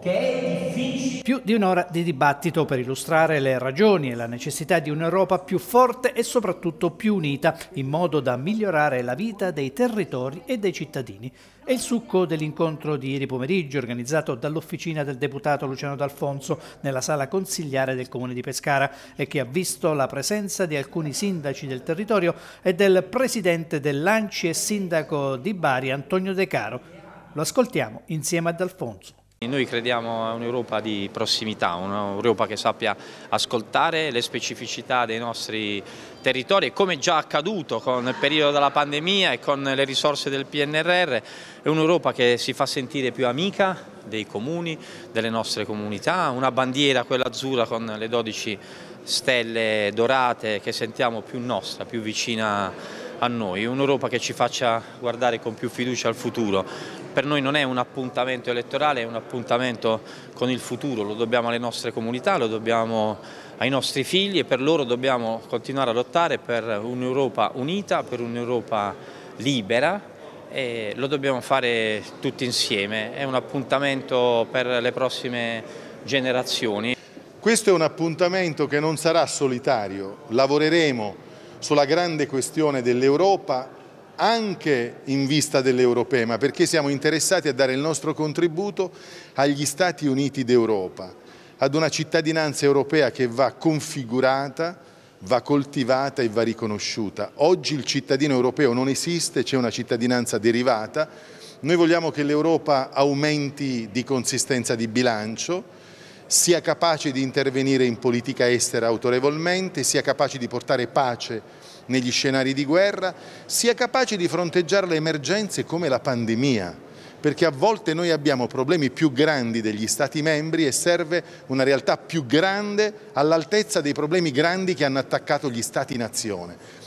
difficile. Più di un'ora di dibattito per illustrare le ragioni e la necessità di un'Europa più forte e soprattutto più unita, in modo da migliorare la vita dei territori e dei cittadini. È il succo dell'incontro di ieri pomeriggio organizzato dall'officina del deputato Luciano D'Alfonso nella sala consigliare del comune di Pescara e che ha visto la presenza di alcuni sindaci del territorio e del presidente dell'Anci e sindaco di Bari Antonio De Caro. Lo ascoltiamo insieme ad Alfonso. Noi crediamo a un'Europa di prossimità, un'Europa che sappia ascoltare le specificità dei nostri territori e come già accaduto con il periodo della pandemia e con le risorse del PNRR, è un'Europa che si fa sentire più amica dei comuni, delle nostre comunità, una bandiera, quella azzurra con le 12 stelle dorate che sentiamo più nostra, più vicina a noi, un'Europa che ci faccia guardare con più fiducia al futuro. Per noi non è un appuntamento elettorale, è un appuntamento con il futuro, lo dobbiamo alle nostre comunità, lo dobbiamo ai nostri figli e per loro dobbiamo continuare a lottare per un'Europa unita, per un'Europa libera e lo dobbiamo fare tutti insieme, è un appuntamento per le prossime generazioni. Questo è un appuntamento che non sarà solitario, lavoreremo sulla grande questione dell'Europa anche in vista dell'Europea, ma perché siamo interessati a dare il nostro contributo agli Stati Uniti d'Europa, ad una cittadinanza europea che va configurata, va coltivata e va riconosciuta. Oggi il cittadino europeo non esiste, c'è una cittadinanza derivata. Noi vogliamo che l'Europa aumenti di consistenza di bilancio, sia capace di intervenire in politica estera autorevolmente, sia capace di portare pace negli scenari di guerra, sia capace di fronteggiare le emergenze come la pandemia, perché a volte noi abbiamo problemi più grandi degli Stati membri e serve una realtà più grande all'altezza dei problemi grandi che hanno attaccato gli Stati-nazione.